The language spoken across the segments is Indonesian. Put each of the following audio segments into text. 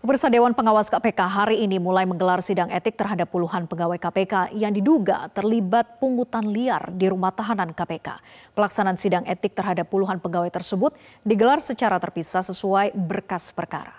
Pemirsa Dewan Pengawas KPK hari ini mulai menggelar sidang etik terhadap puluhan pegawai KPK yang diduga terlibat pungutan liar di rumah tahanan KPK. Pelaksanaan sidang etik terhadap puluhan pegawai tersebut digelar secara terpisah sesuai berkas perkara.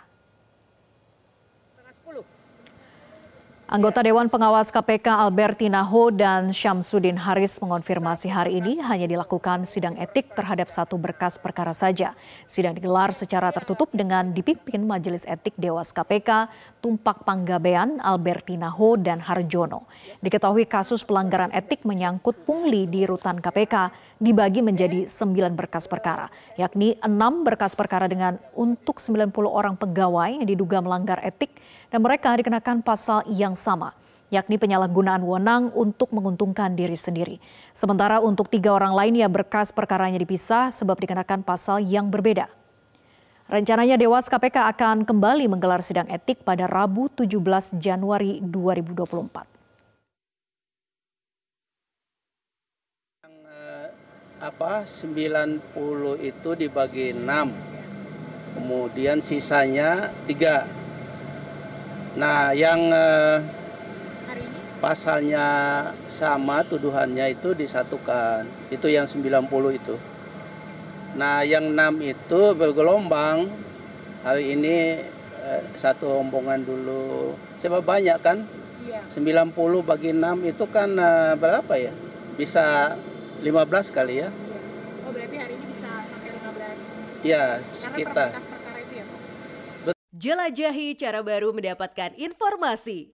Anggota iya. Dewan Pengawas KPK Alberti Ho dan Syamsuddin Haris mengonfirmasi hari ini hanya dilakukan sidang etik terhadap satu berkas perkara saja. Sidang digelar secara tertutup dengan dipimpin Majelis Etik Dewas KPK, Tumpak Panggabean, Alberti Ho, dan Harjono. Diketahui kasus pelanggaran etik menyangkut pungli di rutan KPK dibagi menjadi sembilan berkas perkara, yakni 6 berkas perkara dengan untuk 90 orang pegawai yang diduga melanggar etik dan mereka dikenakan pasal yang sama, yakni penyalahgunaan wewenang untuk menguntungkan diri sendiri. Sementara untuk tiga orang lainnya berkas perkaranya dipisah sebab dikenakan pasal yang berbeda. Rencananya Dewas KPK akan kembali menggelar sidang etik pada Rabu 17 Januari 2024. Yang eh, apa 90 itu dibagi 6. Kemudian sisanya 3. Nah, yang eh, pasalnya sama tuduhannya itu disatukan. Itu yang 90 itu. Nah, yang 6 itu bergelombang. Hari ini eh, satu rombongan dulu. Coba banyak kan? Iya. 90 bagi 6 itu kan eh, berapa ya? Bisa 15 kali ya? Iya. Oh, berarti hari ini bisa sampai 15. Iya, sekitar. Karena ya, Jelajahi cara baru mendapatkan informasi.